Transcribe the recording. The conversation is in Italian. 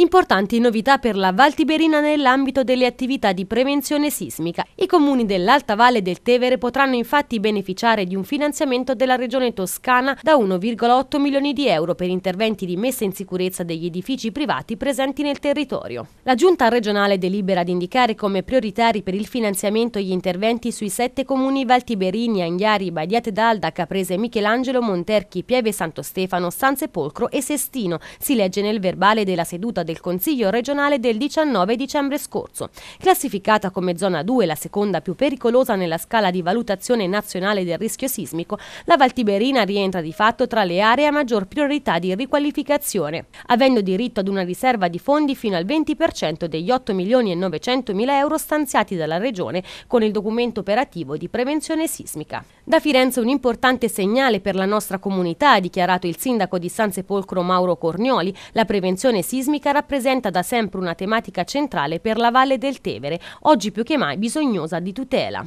Importanti novità per la Val Tiberina nell'ambito delle attività di prevenzione sismica. I comuni dell'Alta Valle del Tevere potranno infatti beneficiare di un finanziamento della Regione Toscana da 1,8 milioni di euro per interventi di messa in sicurezza degli edifici privati presenti nel territorio. La Giunta regionale delibera di indicare come prioritari per il finanziamento gli interventi sui sette comuni Val Tiberini, Anghiari, Badiate d'Alda, Caprese, Michelangelo, Monterchi, Pieve Santo Stefano, San Sepolcro e Sestino, si legge nel verbale della seduta del Consiglio regionale del 19 dicembre scorso. Classificata come zona 2, la seconda più pericolosa nella scala di valutazione nazionale del rischio sismico, la Valtiberina rientra di fatto tra le aree a maggior priorità di riqualificazione, avendo diritto ad una riserva di fondi fino al 20% degli 8 milioni e 900 mila euro stanziati dalla Regione con il documento operativo di prevenzione sismica. Da Firenze un importante segnale per la nostra comunità, ha dichiarato il sindaco di San Sepolcro Mauro Cornioli, la prevenzione sismica rappresenta da sempre una tematica centrale per la Valle del Tevere, oggi più che mai bisognosa di tutela.